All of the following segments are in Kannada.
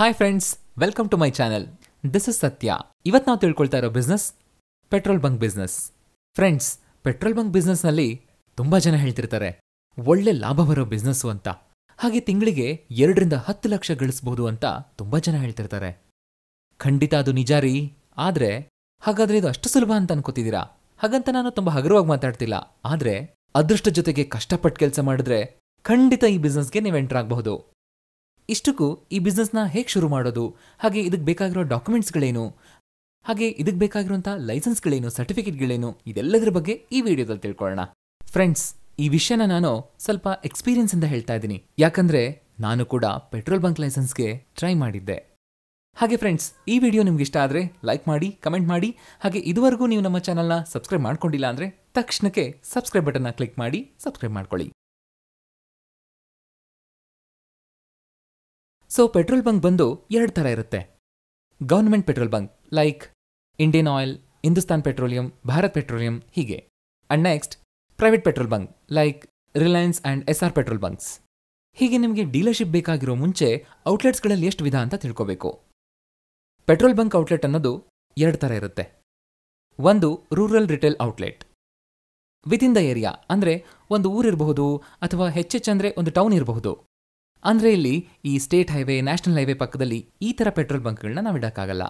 hi friends welcome to my channel this is Satya ಇವತ್ತು ನಾವು ತಿಳ್ಕೊಳ್ತಾ ಇರೋ business petrol bunk business friends petrol bunk ಬಿಸ್ನೆಸ್ನಲ್ಲಿ ತುಂಬ ಜನ ಹೇಳ್ತಿರ್ತಾರೆ ಒಳ್ಳೆ ಲಾಭ ಬರೋ ಬಿಸ್ನೆಸ್ಸು ಅಂತ ಹಾಗೆ ತಿಂಗಳಿಗೆ ಎರಡರಿಂದ ಹತ್ತು ಲಕ್ಷ ಗಳಿಸ್ಬೋದು ಅಂತ ತುಂಬ ಜನ ಹೇಳ್ತಿರ್ತಾರೆ ಖಂಡಿತ ಅದು ನಿಜ ರೀ ಆದರೆ ಹಾಗಾದರೆ ಇದು ಅಷ್ಟು ಸುಲಭ ಅಂತ ಅನ್ಕೋತಿದ್ದೀರಾ ಹಾಗಂತ ನಾನು ತುಂಬ ಹಗುರವಾಗಿ ಮಾತಾಡ್ತಿಲ್ಲ ಆದರೆ ಅದೃಷ್ಟ ಜೊತೆಗೆ ಕಷ್ಟಪಟ್ಟು ಕೆಲಸ ಮಾಡಿದ್ರೆ ಖಂಡಿತ ಈ ಬಿಸ್ನೆಸ್ಗೆ ನೀವು ಆಗಬಹುದು ಇಷ್ಟಕ್ಕೂ ಈ ಬಿಸ್ನೆಸ್ನ ಹೇಗೆ ಶುರು ಮಾಡೋದು ಹಾಗೆ ಇದಕ್ಕೆ ಬೇಕಾಗಿರೋ ಡಾಕ್ಯುಮೆಂಟ್ಸ್ಗಳೇನು ಹಾಗೆ ಇದಕ್ಕೆ ಬೇಕಾಗಿರುವಂಥ ಲೈಸೆನ್ಸ್ಗಳೇನು ಸರ್ಟಿಫಿಕೇಟ್ಗಳೇನು ಇದೆಲ್ಲದರ ಬಗ್ಗೆ ಈ ವಿಡಿಯೋದಲ್ಲಿ ತಿಳ್ಕೊಳ್ಳೋಣ ಫ್ರೆಂಡ್ಸ್ ಈ ವಿಷಯನ ನಾನು ಸ್ವಲ್ಪ ಇಂದ ಹೇಳ್ತಾ ಇದ್ದೀನಿ ಯಾಕಂದ್ರೆ ನಾನು ಕೂಡ ಪೆಟ್ರೋಲ್ ಬಂಕ್ ಲೈಸೆನ್ಸ್ಗೆ ಟ್ರೈ ಮಾಡಿದ್ದೆ ಹಾಗೆ ಫ್ರೆಂಡ್ಸ್ ಈ ವಿಡಿಯೋ ನಿಮ್ಗೆ ಇಷ್ಟ ಆದರೆ ಲೈಕ್ ಮಾಡಿ ಕಮೆಂಟ್ ಮಾಡಿ ಹಾಗೆ ಇದುವರೆಗೂ ನೀವು ನಮ್ಮ ಚಾನಲ್ನ ಸಬ್ಸ್ಕ್ರೈಬ್ ಮಾಡ್ಕೊಂಡಿಲ್ಲ ಅಂದರೆ ತಕ್ಷಣಕ್ಕೆ ಸಬ್ಸ್ಕ್ರೈಬ್ ಬಟನ್ನ ಕ್ಲಿಕ್ ಮಾಡಿ ಸಬ್ಸ್ಕ್ರೈಬ್ ಮಾಡ್ಕೊಳ್ಳಿ ಸೊ ಪೆಟ್ರೋಲ್ ಬಂಕ್ ಬಂದು ಎರಡು ಥರ ಇರುತ್ತೆ government petrol bunk like Indian Oil Hindustan petroleum Bharat petroleum ಹೀಗೆ and next private petrol bunk like Reliance and S R petrol bunks ಹೀಗೆ ನಿಮಗೆ ಡೀಲರ್ಶಿಪ್ ಬೇಕಾಗಿರೋ ಮುಂಚೆ ಔಟ್ಲೆಟ್ಸ್ಗಳಲ್ಲಿ ಎಷ್ಟು ವಿಧ ಅಂತ ತಿಳ್ಕೋಬೇಕು ಪೆಟ್ರೋಲ್ ಬಂಕ್ ಔಟ್ಲೆಟ್ ಅನ್ನೋದು ಎರಡು ಥರ ಇರುತ್ತೆ ಒಂದು rural retail outlet with in the area ಅಂದರೆ ಒಂದು ಊರಿರಬಹುದು ಅಥವಾ ಹೆಚ್ಚೆಚ್ಚಂದರೆ ಒಂದು ಟೌನ್ ಇರಬಹುದು ಅಂದರೆ ಇಲ್ಲಿ ಈ ಸ್ಟೇಟ್ ಹೈವೇ ನ್ಯಾಷನಲ್ ಹೈವೇ ಪಕ್ಕದಲ್ಲಿ ಈ ಥರ ಪೆಟ್ರೋಲ್ ಬಂಕ್ಗಳನ್ನ ನಾವು ಇಡೋಕ್ಕಾಗಲ್ಲ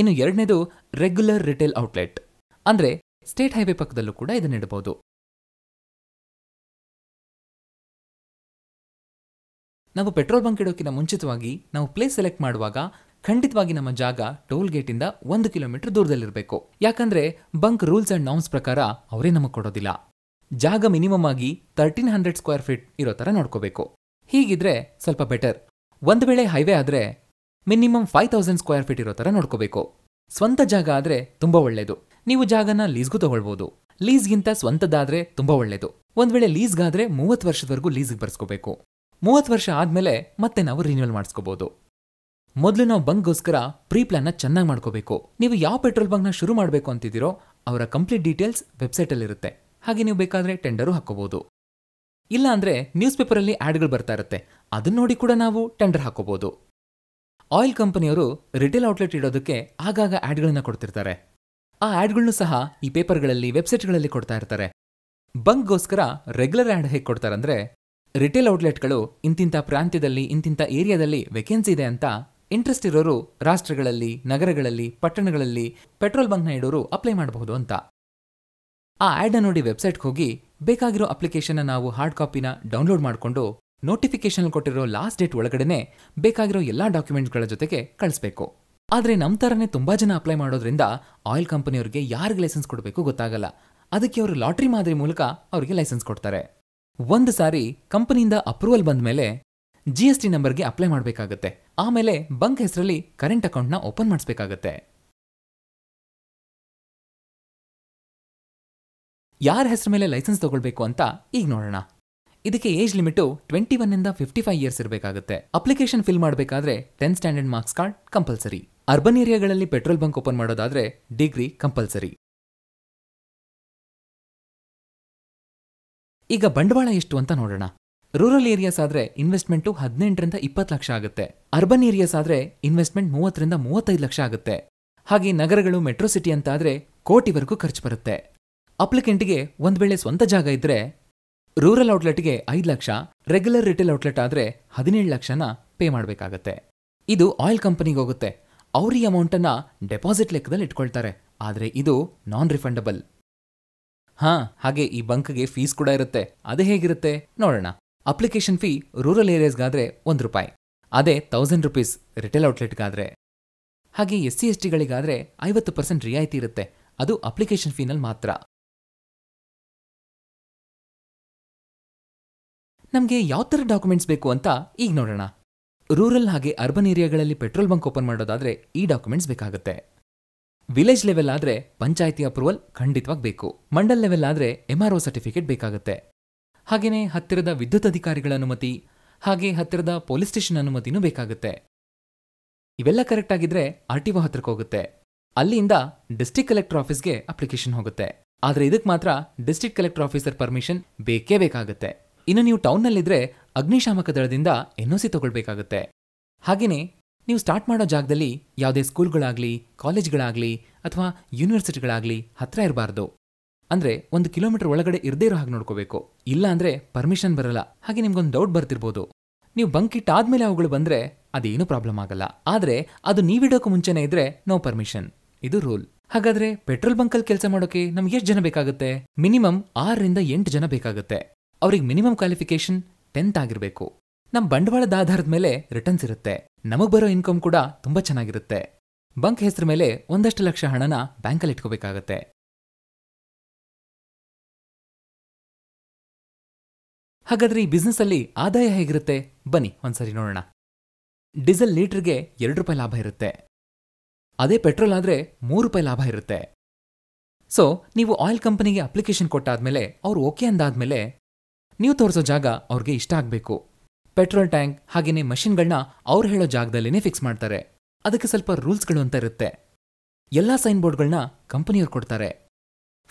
ಇನ್ನು ಎರಡನೇದು ರೆಗ್ಯುಲರ್ ರಿಟೇಲ್ ಔಟ್ಲೆಟ್ ಅಂದರೆ ಸ್ಟೇಟ್ ಹೈವೇ ಪಕ್ಕದಲ್ಲೂ ಕೂಡ ಇದನ್ನು ಇಡಬಹುದು ನಾವು ಪೆಟ್ರೋಲ್ ಬಂಕ್ ಇಡೋಕ್ಕಿಂತ ಮುಂಚಿತವಾಗಿ ನಾವು ಪ್ಲೇಸ್ ಸೆಲೆಕ್ಟ್ ಮಾಡುವಾಗ ಖಂಡಿತವಾಗಿ ನಮ್ಮ ಜಾಗ ಟೋಲ್ ಗೇಟಿಂದ ಒಂದು ಕಿಲೋಮೀಟರ್ ದೂರದಲ್ಲಿರಬೇಕು ಯಾಕಂದ್ರೆ ಬಂಕ್ ರೂಲ್ಸ್ ಅಂಡ್ ನಾಮ್ಸ್ ಪ್ರಕಾರ ಅವರೇ ನಮಗೆ ಕೊಡೋದಿಲ್ಲ ಜಾಗ ಮಿನಿಮಮ್ ಆಗಿ ತರ್ಟೀನ್ ಹಂಡ್ರೆಡ್ ಸ್ಕ್ವೇರ್ ಫೀಟ್ ಇರೋ ಥರ ನೋಡ್ಕೋಬೇಕು ಹೀಗಿದ್ರೆ ಸ್ವಲ್ಪ ಬೆಟರ್ ಒಂದು ವೇಳೆ ಹೈವೇ ಆದರೆ minimum five thousand square feet ಇರೋ ಥರ ನೋಡ್ಕೋಬೇಕು ಸ್ವಂತ ಜಾಗ ಆದರೆ ತುಂಬ ಒಳ್ಳೆಯದು ನೀವು ಜಾಗನ ಲೀಸ್ಗೂ ತಗೊಳ್ಬೋದು ಲೀಸ್ಗಿಂತ ಸ್ವಂತದಾದ್ರೆ ತುಂಬ ಒಳ್ಳೇದು ಒಂದು ವೇಳೆ ಲೀಸ್ಗಾದ್ರೆ ಮೂವತ್ತು ವರ್ಷದವರೆಗೂ ಲೀಸ್ಗೆ ಬರ್ಸ್ಕೋಬೇಕು ಮೂವತ್ತು ವರ್ಷ ಆದಮೇಲೆ ಮತ್ತೆ ನಾವು ರಿನ್ಯೂವಲ್ ಮಾಡಿಸ್ಕೋಬೋದು ಮೊದಲು ನಾವು ಬಂಕ್ಗೋಸ್ಕರ ಪ್ರೀ ಪ್ಲಾನ್ನ ಚೆನ್ನಾಗಿ ಮಾಡ್ಕೋಬೇಕು ನೀವು ಯಾವ ಪೆಟ್ರೋಲ್ ಬಂಕ್ನ ಶುರು ಮಾಡಬೇಕು ಅಂತಿದ್ದೀರೋ ಅವರ ಕಂಪ್ಲೀಟ್ ಡೀಟೇಲ್ಸ್ ವೆಬ್ಸೈಟಲ್ಲಿರುತ್ತೆ ಹಾಗೆ ನೀವು ಬೇಕಾದರೆ ಟೆಂಡರು ಹಾಕ್ಕೋಬೋದು ಇಲ್ಲ ಅಂದರೆ ನ್ಯೂಸ್ ಪೇಪರಲ್ಲಿ ಆ್ಯಡ್ಗಳು ಬರ್ತಾ ಇರುತ್ತೆ ಅದನ್ನ ನೋಡಿ ಕೂಡ ನಾವು ಟೆಂಡರ್ ಹಾಕೋಬಹುದು ಆಯಿಲ್ ಕಂಪನಿಯವರು ರಿಟೇಲ್ ಔಟ್ಲೆಟ್ ಇಡೋದಕ್ಕೆ ಆಗಾಗ ಆ್ಯಡ್ಗಳನ್ನ ಕೊಡ್ತಿರ್ತಾರೆ ಆ ಆ್ಯಡ್ಗಳನ್ನೂ ಸಹ ಈ ಪೇಪರ್ಗಳಲ್ಲಿ ವೆಬ್ಸೈಟ್ಗಳಲ್ಲಿ ಕೊಡ್ತಾ ಇರ್ತಾರೆ ಬಂಕ್ಗೋಸ್ಕರ ರೆಗ್ಯುಲರ್ ಆ್ಯಡ್ ಹೇಗೆ ಕೊಡ್ತಾರಂದ್ರೆ ರಿಟೇಲ್ ಔಟ್ಲೆಟ್ಗಳು ಇಂತಿಂಥ ಪ್ರಾಂತ್ಯದಲ್ಲಿ ಇಂತಿಂಥ ಏರಿಯಾದಲ್ಲಿ ವೆಕೆನ್ಸಿ ಇದೆ ಅಂತ ಇಂಟ್ರೆಸ್ಟ್ ಇರೋರು ರಾಷ್ಟ್ರಗಳಲ್ಲಿ ನಗರಗಳಲ್ಲಿ ಪಟ್ಟಣಗಳಲ್ಲಿ ಪೆಟ್ರೋಲ್ ಬಂಕ್ನ ಇಡೋರು ಅಪ್ಲೈ ಮಾಡಬಹುದು ಅಂತ ಆ ಆ್ಯಡ್ನ ನೋಡಿ ವೆಬ್ಸೈಟ್ಗೆ ಹೋಗಿ ಬೇಕಾಗಿರೋ ಅಪ್ಲಿಕೇಶನ್ನ ನಾವು ಹಾರ್ಡ್ ಕಾಪಿನ ಡೌನ್ಲೋಡ್ ಮಾಡಿಕೊಂಡು ನೋಟಿಫಿಕೇಶನ್ ಕೊಟ್ಟಿರೋ ಲಾಸ್ಟ್ ಡೇಟ್ ಒಳಗಡೆನೆ ಬೇಕಾಗಿರೋ ಎಲ್ಲಾ ಡಾಕ್ಯುಮೆಂಟ್ಸ್ಗಳ ಜೊತೆಗೆ ಕಳಿಸ್ಬೇಕು ಆದರೆ ನಮ್ಮ ಥರನೇ ತುಂಬಾ ಜನ ಅಪ್ಲೈ ಮಾಡೋದ್ರಿಂದ ಆಯಿಲ್ ಕಂಪನಿಯವರಿಗೆ ಯಾರಿಗೆ ಲೈಸೆನ್ಸ್ ಕೊಡಬೇಕು ಗೊತ್ತಾಗಲ್ಲ ಅದಕ್ಕೆ ಅವರು ಲಾಟ್ರಿ ಮಾದರಿ ಮೂಲಕ ಅವರಿಗೆ ಲೈಸೆನ್ಸ್ ಕೊಡ್ತಾರೆ ಒಂದು ಸಾರಿ ಕಂಪನಿಯಿಂದ ಅಪ್ರೂವಲ್ ಬಂದ ಮೇಲೆ ಜಿ ಎಸ್ ಟಿ ನಂಬರ್ಗೆ ಅಪ್ಲೈ ಮಾಡಬೇಕಾಗತ್ತೆ ಆಮೇಲೆ ಬಂಕ್ ಹೆಸರಲ್ಲಿ ಕರೆಂಟ್ ಅಕೌಂಟ್ನ ಓಪನ್ ಮಾಡಿಸ್ಬೇಕಾಗತ್ತೆ ಯಾರ ಹೆಸರು ಮೇಲೆ ಲೈಸೆನ್ಸ್ ತಗೊಳ್ಬೇಕು ಅಂತ ಈಗ ನೋಡೋಣ ಇದಕ್ಕೆ ಏಜ್ ಲಿಮಿಟು ಟ್ವೆಂಟಿ ಒನ್ನಿಂದ ಫಿಫ್ಟಿ ಫೈವ್ ಇಯರ್ಸ್ ಇರಬೇಕಾಗುತ್ತೆ ಅಪ್ಲಿಕೇಶನ್ ಫಿಲ್ ಮಾಡಬೇಕಾದ್ರೆ ten standard marks card compulsory urban ಏರಿಯಾಗಳಲ್ಲಿ ಪೆಟ್ರೋಲ್ ಬಂಕ್ ಓಪನ್ ಮಾಡೋದಾದ್ರೆ ಡಿಗ್ರಿ ಕಂಪಲ್ಸರಿ ಈಗ ಬಂಡವಾಳ ಎಷ್ಟು ಅಂತ ನೋಡೋಣ ರೂರಲ್ ಏರಿಯಾಸ್ ಆದ್ರೆ ಇನ್ವೆಸ್ಟ್ಮೆಂಟು ಹದಿನೆಂಟರಿಂದ ಇಪ್ಪತ್ತು ಲಕ್ಷ ಆಗುತ್ತೆ ಅರ್ಬನ್ ಏರಿಯಾಸ್ ಆದ್ರೆ ಇನ್ವೆಸ್ಟ್ಮೆಂಟ್ ಮೂವತ್ತರಿಂದ ಮೂವತ್ತೈದು ಲಕ್ಷ ಆಗುತ್ತೆ ಹಾಗೆ ನಗರಗಳು ಮೆಟ್ರೋ ಸಿಟಿ ಅಂತ ಆದ್ರೆ ಕೋಟಿವರೆಗೂ ಖರ್ಚು ಬರುತ್ತೆ ಅಪ್ಲಿಕೆಂಟ್ಗೆ ಒಂದು ವೇಳೆ ಸ್ವಂತ ಜಾಗ ಇದ್ರೆ ರೂರಲ್ ಔಟ್ಲೆಟ್ಗೆ ಐದು ಲಕ್ಷ ರೆಗ್ಯುಲರ್ ರಿಟೇಲ್ ಔಟ್ಲೆಟ್ ಆದರೆ ಹದಿನೇಳು ಲಕ್ಷನ ಪೇ ಮಾಡಬೇಕಾಗತ್ತೆ ಇದು ಆಯಿಲ್ ಕಂಪನಿಗೆ ಹೋಗುತ್ತೆ ಅವ್ರ ಈ ಅಮೌಂಟನ್ನು ಡೆಪಾಸಿಟ್ ಲೆಕ್ಕದಲ್ಲಿ ಇಟ್ಕೊಳ್ತಾರೆ ಆದರೆ ಇದು ನಾನ್ ರಿಫಂಡಬಲ್ ಹಾಂ ಹಾಗೆ ಈ ಬಂಕ್ಗೆ ಫೀಸ್ ಕೂಡ ಇರುತ್ತೆ ಅದೇ ಹೇಗಿರುತ್ತೆ ನೋಡೋಣ ಅಪ್ಲಿಕೇಶನ್ ಫೀ ರೂರಲ್ ಏರಿಯಾಸ್ಗಾದರೆ ಒಂದು ರೂಪಾಯಿ ಅದೇ ತೌಸಂಡ್ ರುಪೀಸ್ ರಿಟೇಲ್ ಔಟ್ಲೆಟ್ಗಾದರೆ ಹಾಗೆ ಎಸ್ ಸಿ ಎಸ್ ಟಿಗಳಿಗಾದರೆ ಐವತ್ತು ಪರ್ಸೆಂಟ್ ರಿಯಾಯಿತಿ ಇರುತ್ತೆ ಅದು ಅಪ್ಲಿಕೇಶನ್ ಫೀನಲ್ಲಿ ಮಾತ್ರ ನಮಗೆ ಯಾವ ಥರ ಡಾಕ್ಯುಮೆಂಟ್ಸ್ ಬೇಕು ಅಂತ ಈಗ ನೋಡೋಣ ರೂರಲ್ ಹಾಗೆ ಅರ್ಬನ್ ಏರಿಯಾಗಳಲ್ಲಿ ಪೆಟ್ರೋಲ್ ಬಂಕ್ ಓಪನ್ ಮಾಡೋದಾದರೆ ಈ ಡಾಕ್ಯುಮೆಂಟ್ಸ್ ಬೇಕಾಗುತ್ತೆ ವಿಲೇಜ್ ಲೆವೆಲ್ ಆದರೆ ಪಂಚಾಯಿತಿ ಅಪ್ರೂವಲ್ ಖಂಡಿತವಾಗಿ ಬೇಕು ಮಂಡಲ್ ಲೆವೆಲ್ ಆದರೆ ಎಂಆರ್ಒ ಸರ್ಟಿಫಿಕೇಟ್ ಬೇಕಾಗುತ್ತೆ ಹಾಗೆಯೇ ಹತ್ತಿರದ ವಿದ್ಯುತ್ ಅಧಿಕಾರಿಗಳ ಅನುಮತಿ ಹಾಗೆ ಹತ್ತಿರದ ಪೊಲೀಸ್ ಸ್ಟೇಷನ್ ಅನುಮತಿನೂ ಬೇಕಾಗುತ್ತೆ ಇವೆಲ್ಲ ಕರೆಕ್ಟ್ ಆಗಿದ್ರೆ ಆರ್ ಟಿ ಒ ಹತ್ರಕ್ಕೆ ಹೋಗುತ್ತೆ ಅಲ್ಲಿಂದ ಡಿಸ್ಟಿಕ್ ಕಲೆಕ್ಟರ್ ಆಫೀಸ್ಗೆ ಅಪ್ಲಿಕೇಶನ್ ಹೋಗುತ್ತೆ ಆದರೆ ಇದಕ್ಕೆ ಮಾತ್ರ ಡಿಸ್ಟಿಕ್ ಕಲೆಕ್ಟರ್ ಆಫೀಸರ್ ಪರ್ಮಿಷನ್ ಬೇಕೇ ಬೇಕಾಗುತ್ತೆ ಇನ್ನು ನೀವು ಟೌನ್ನಲ್ಲಿದ್ರೆ ಅಗ್ನಿಶಾಮಕ ದಳದಿಂದ ಎನ್ ಸಿ ತಗೊಳ್ಬೇಕಾಗುತ್ತೆ ಹಾಗೆಯೇ ನೀವು ಸ್ಟಾರ್ಟ್ ಮಾಡೋ ಜಾಗದಲ್ಲಿ ಯಾವುದೇ ಸ್ಕೂಲ್ಗಳಾಗಲಿ ಕಾಲೇಜ್ಗಳಾಗ್ಲಿ ಅಥವಾ ಯೂನಿವರ್ಸಿಟಿಗಳಾಗ್ಲಿ ಹತ್ರ ಇರಬಾರ್ದು ಅಂದ್ರೆ ಒಂದು ಕಿಲೋಮೀಟರ್ ಒಳಗಡೆ ಇರದೇ ಇರೋ ಹಾಗೆ ನೋಡ್ಕೋಬೇಕು ಇಲ್ಲ ಅಂದ್ರೆ ಪರ್ಮಿಷನ್ ಬರಲ್ಲ ಹಾಗೆ ನಿಮ್ಗೊಂದು ಡೌಟ್ ಬರ್ತಿರ್ಬೋದು ನೀವು ಬಂಕ್ ಇಟ್ಟಾದ್ಮೇಲೆ ಅವುಗಳು ಬಂದ್ರೆ ಅದೇನೂ ಪ್ರಾಬ್ಲಮ್ ಆಗಲ್ಲ ಆದ್ರೆ ಅದು ನೀವಿಡೋಕೆ ಮುಂಚೆನೇ ಇದ್ರೆ ನೋ ಪರ್ಮಿಷನ್ ಇದು ರೂಲ್ ಹಾಗಾದ್ರೆ ಪೆಟ್ರೋಲ್ ಬಂಕಲ್ಲಿ ಕೆಲಸ ಮಾಡೋಕೆ ನಮ್ಗೆ ಎಷ್ಟು ಜನ ಬೇಕಾಗುತ್ತೆ ಮಿನಿಮಮ್ ಆರರಿಂದ ಎಂಟು ಜನ ಬೇಕಾಗುತ್ತೆ ಅವ್ರಿಗೆ ಮಿನಿಮಮ್ ಕ್ವಾಲಿಫಿಕೇಶನ್ ಟೆಂತ್ ಆಗಿರಬೇಕು ನಮ್ಮ ಬಂಡವಾಳದ ಆಧಾರದ ಮೇಲೆ ರಿಟರ್ನ್ಸ್ ಇರುತ್ತೆ ನಮಗೆ ಬರೋ ಇನ್ಕಮ್ ಕೂಡ ತುಂಬ ಚೆನ್ನಾಗಿರುತ್ತೆ ಬಂಕ್ ಹೆಸರು ಮೇಲೆ ಒಂದಷ್ಟು ಲಕ್ಷ ಹಣನ ಬ್ಯಾಂಕಲ್ಲಿ ಇಟ್ಕೋಬೇಕಾಗತ್ತೆ ಹಾಗಾದ್ರೆ ಈ ಬಿಸ್ನೆಸ್ ಅಲ್ಲಿ ಆದಾಯ ಹೇಗಿರುತ್ತೆ ಬನ್ನಿ ಒಂದ್ಸರಿ ನೋಡೋಣ ಡೀಸೆಲ್ ಲೀಟರ್ಗೆ ಎರಡು ರೂಪಾಯಿ ಲಾಭ ಇರುತ್ತೆ ಅದೇ ಪೆಟ್ರೋಲ್ ಆದರೆ ಮೂರು ರೂಪಾಯಿ ಲಾಭ ಇರುತ್ತೆ ಸೊ ನೀವು ಆಯಿಲ್ ಕಂಪನಿಗೆ ಅಪ್ಲಿಕೇಶನ್ ಕೊಟ್ಟಾದ್ಮೇಲೆ ಅವ್ರು ಓಕೆ ಅಂದಾದ್ಮೇಲೆ ನೀವು ತೋರಿಸೋ ಜಾಗ ಅವ್ರಿಗೆ ಇಷ್ಟ ಆಗಬೇಕು ಪೆಟ್ರೋಲ್ ಟ್ಯಾಂಕ್ ಹಾಗೆಯೇ ಮಷಿನ್ಗಳನ್ನ ಅವ್ರು ಹೇಳೋ ಜಾಗದಲ್ಲೇ ಫಿಕ್ಸ್ ಮಾಡ್ತಾರೆ ಅದಕ್ಕೆ ಸ್ವಲ್ಪ ರೂಲ್ಸ್ಗಳು ಅಂತ ಇರುತ್ತೆ ಎಲ್ಲ ಸೈನ್ ಬೋರ್ಡ್ಗಳನ್ನ ಕಂಪನಿಯವ್ರು ಕೊಡ್ತಾರೆ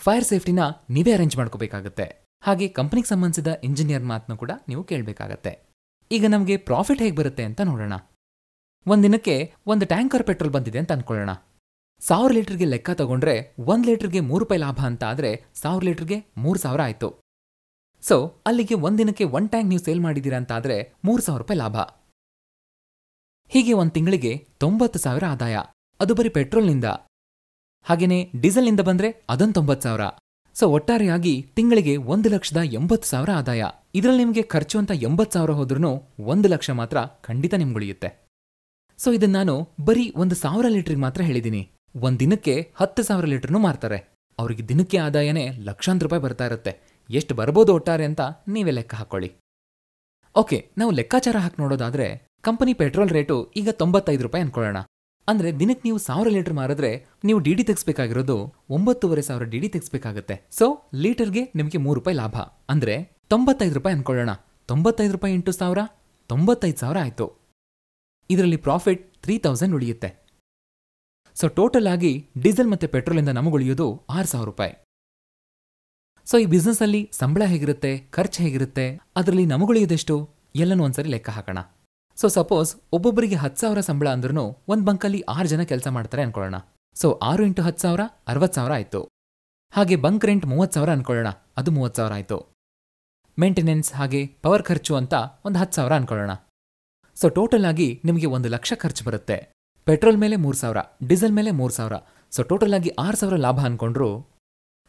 ಫೈರ್ ಸೇಫ್ಟಿನ ನೀವೇ ಅರೇಂಜ್ ಮಾಡ್ಕೋಬೇಕಾಗತ್ತೆ ಹಾಗೆ ಕಂಪನಿಗೆ ಸಂಬಂಧಿಸಿದ ಇಂಜಿನಿಯರ್ ಮಾತನ್ನು ಕೂಡ ನೀವು ಕೇಳಬೇಕಾಗತ್ತೆ ಈಗ ನಮಗೆ ಪ್ರಾಫಿಟ್ ಹೇಗೆ ಬರುತ್ತೆ ಅಂತ ನೋಡೋಣ ಒಂದಿನಕ್ಕೆ ಒಂದು ಟ್ಯಾಂಕರ್ ಪೆಟ್ರೋಲ್ ಬಂದಿದೆ ಅಂತ ಅನ್ಕೊಳ್ಳೋಣ ಸಾವಿರ ಲೀಟರ್ಗೆ ಲೆಕ್ಕ ತಗೊಂಡ್ರೆ ಒಂದು ಲೀಟರ್ಗೆ ಮೂರು ರೂಪಾಯಿ ಲಾಭ ಅಂತ ಆದರೆ ಸಾವಿರ ಲೀಟರ್ಗೆ ಮೂರು ಸಾವಿರ ಆಯಿತು ಸೊ ಅಲ್ಲಿಗೆ ಒಂದಿನಕ್ಕೆ ಒನ್ ಟ್ಯಾಂಕ್ ನೀವು ಸೇಲ್ ಮಾಡಿದ್ದೀರಾ ಅಂತ ಮೂರು ಸಾವಿರ ರೂಪಾಯಿ ಲಾಭ ಹೀಗೆ ಒಂದು ತಿಂಗಳಿಗೆ ತೊಂಬತ್ತು ಸಾವಿರ ಆದಾಯ ಅದು ಬರೀ ಪೆಟ್ರೋಲ್ನಿಂದ ಹಾಗೆಯೇ ಡೀಸೆಲ್ನಿಂದ ಬಂದರೆ ಅದೊಂದು ತೊಂಬತ್ತು ಸಾವಿರ ಸೊ ಒಟ್ಟಾರೆಯಾಗಿ ತಿಂಗಳಿಗೆ ಒಂದು ಲಕ್ಷದ ಎಂಬತ್ತು ಸಾವಿರ ಆದಾಯ ಇದರಲ್ಲಿ ನಿಮಗೆ ಖರ್ಚು ಅಂತ ಎಂಬತ್ತು ಸಾವಿರ ಹೋದ್ರೂ ಒಂದು ಲಕ್ಷ ಮಾತ್ರ ಖಂಡಿತ ಉಳಿಯುತ್ತೆ ಸೊ ಇದನ್ನ ನಾನು ಬರೀ ಒಂದು ಸಾವಿರ ಲೀಟ್ರಿಗೆ ಮಾತ್ರ ಹೇಳಿದ್ದೀನಿ ದಿನಕ್ಕೆ ಹತ್ತು ಸಾವಿರ ಲೀಟ್ರನ್ನು ಮಾರ್ತಾರೆ ಅವರಿಗೆ ದಿನಕ್ಕೆ ಆದಾಯನೇ ಲಕ್ಷಾಂತರ ರೂಪಾಯಿ ಬರ್ತಾ ಇರುತ್ತೆ ಎಷ್ಟು ಬರ್ಬೋದು ಒಟ್ಟಾರೆ ಅಂತ ನೀವೇ ಲೆಕ್ಕ ಹಾಕೊಳ್ಳಿ ಓಕೆ ನಾವು ಲೆಕ್ಕಾಚಾರ ಹಾಕಿ ನೋಡೋದಾದ್ರೆ ಕಂಪನಿ ಪೆಟ್ರೋಲ್ ರೇಟು ಈಗ ತೊಂಬತ್ತೈದು ರೂಪಾಯಿ ಅನ್ಕೊಳ್ಳೋಣ ಅಂದರೆ ದಿನಕ್ಕೆ ನೀವು ಸಾವಿರ ಲೀಟರ್ ಮಾರಿದ್ರೆ ನೀವು ಡಿ ಡಿ ತೆಗ್ಸ್ಬೇಕಾಗಿರೋದು ಒಂಬತ್ತೂವರೆ ಸಾವಿರ ಡಿ ಡಿ ತೆಗಿಸ್ಬೇಕಾಗುತ್ತೆ ಸೊ ಲೀಟರ್ಗೆ ನಿಮಗೆ ಮೂರು ರೂಪಾಯಿ ಲಾಭ ಅಂದ್ರೆ ತೊಂಬತ್ತೈದು ರೂಪಾಯಿ ಅನ್ಕೊಳ್ಳೋಣ ತೊಂಬತ್ತೈದು ರೂಪಾಯಿ ಎಂಟು ಸಾವಿರ ತೊಂಬತ್ತೈದು ಸಾವಿರ ಆಯಿತು ಇದರಲ್ಲಿ ಪ್ರಾಫಿಟ್ ತ್ರೀ ತೌಸಂಡ್ ಉಳಿಯುತ್ತೆ ಸೊ ಟೋಟಲ್ ಆಗಿ ಡೀಸೆಲ್ ಮತ್ತು ಪೆಟ್ರೋಲಿಂದ ಉಳಿಯೋದು ಆರು ಸಾವಿರ ರೂಪಾಯಿ ಸೊ ಈ ಅಲ್ಲಿ ಸಂಬಳ ಹೇಗಿರುತ್ತೆ ಖರ್ಚು ಹೇಗಿರುತ್ತೆ ಅದರಲ್ಲಿ ನಮಗುಳಿಯೋದೆಷ್ಟು ಎಲ್ಲನೂ ಒಂದ್ಸರಿ ಲೆಕ್ಕ ಹಾಕೋಣ ಸೊ ಸಪೋಸ್ ಒಬ್ಬೊಬ್ಬರಿಗೆ ಹತ್ತು ಸಾವಿರ ಸಂಬಳ ಅಂದ್ರೂ ಒಂದು ಬಂಕಲ್ಲಿ ಆರು ಜನ ಕೆಲಸ ಮಾಡ್ತಾರೆ ಅನ್ಕೊಳ್ಳೋಣ ಸೊ ಆರು ಇಂಟು ಹತ್ತು ಸಾವಿರ ಅರವತ್ತು ಸಾವಿರ ಆಯಿತು ಹಾಗೆ ಬಂಕ್ ರೆಂಟ್ ಮೂವತ್ತು ಸಾವಿರ ಅನ್ಕೊಳ್ಳೋಣ ಅದು ಮೂವತ್ತು ಸಾವಿರ ಆಯಿತು ಮೇಂಟೆನೆನ್ಸ್ ಹಾಗೆ ಪವರ್ ಖರ್ಚು ಅಂತ ಒಂದು ಹತ್ತು ಸಾವಿರ ಅನ್ಕೊಳ್ಳೋಣ ಸೊ ಟೋಟಲ್ ಆಗಿ ನಿಮಗೆ ಒಂದು ಲಕ್ಷ ಖರ್ಚು ಬರುತ್ತೆ ಪೆಟ್ರೋಲ್ ಮೇಲೆ ಮೂರು ಸಾವಿರ ಡೀಸೆಲ್ ಮೇಲೆ ಮೂರು ಸಾವಿರ ಸೊ ಟೋಟಲ್ ಆಗಿ ಆರು ಸಾವಿರ ಲಾಭ ಅನ್ಕೊಂಡ್ರು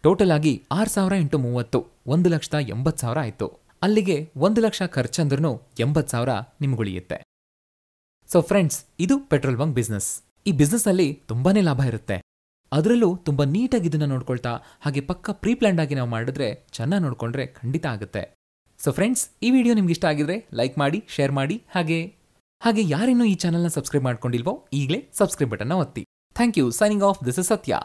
ಟೋಟಲ್ ಆಗಿ ಆರು ಸಾವಿರ ಇಂಟು ಮೂವತ್ತು ಒಂದು ಲಕ್ಷದ ಎಂಬತ್ತು ಸಾವಿರ ಆಯಿತು ಅಲ್ಲಿಗೆ ಒಂದು ಲಕ್ಷ ಖರ್ಚಂದ್ರೂ ಎಂಬತ್ತು ಸಾವಿರ ನಿಮ್ಗುಳಿಯುತ್ತೆ ಸೊ ಫ್ರೆಂಡ್ಸ್ ಇದು ಪೆಟ್ರೋಲ್ ಬಂಕ್ ಬಿಸ್ನೆಸ್ ಈ ಅಲ್ಲಿ ತುಂಬಾನೇ ಲಾಭ ಇರುತ್ತೆ ಅದರಲ್ಲೂ ತುಂಬ ನೀಟಾಗಿ ಇದನ್ನ ನೋಡ್ಕೊಳ್ತಾ ಹಾಗೆ ಪಕ್ಕ ಪ್ರೀ ಪ್ಲ್ಯಾಂಡ್ ಆಗಿ ನಾವು ಮಾಡಿದ್ರೆ ಚೆನ್ನಾಗಿ ನೋಡ್ಕೊಂಡ್ರೆ ಖಂಡಿತ ಆಗುತ್ತೆ ಸೊ ಫ್ರೆಂಡ್ಸ್ ಈ ವಿಡಿಯೋ ನಿಮ್ಗೆ ಇಷ್ಟ ಆಗಿದ್ರೆ ಲೈಕ್ ಮಾಡಿ ಶೇರ್ ಮಾಡಿ ಹಾಗೆ ಹಾಗೆ ಯಾರೇನೂ ಈ ಚಾನಲ್ನ ಸಬ್ಸ್ಕ್ರೈಬ್ ಮಾಡ್ಕೊಂಡಿಲ್ವೋ ಈಗಲೇ ಸಬ್ಸ್ಕ್ರೈಬ್ ಬಟನ್ನ ಒತ್ತಿ thank you signing off this is ಸತ್ಯ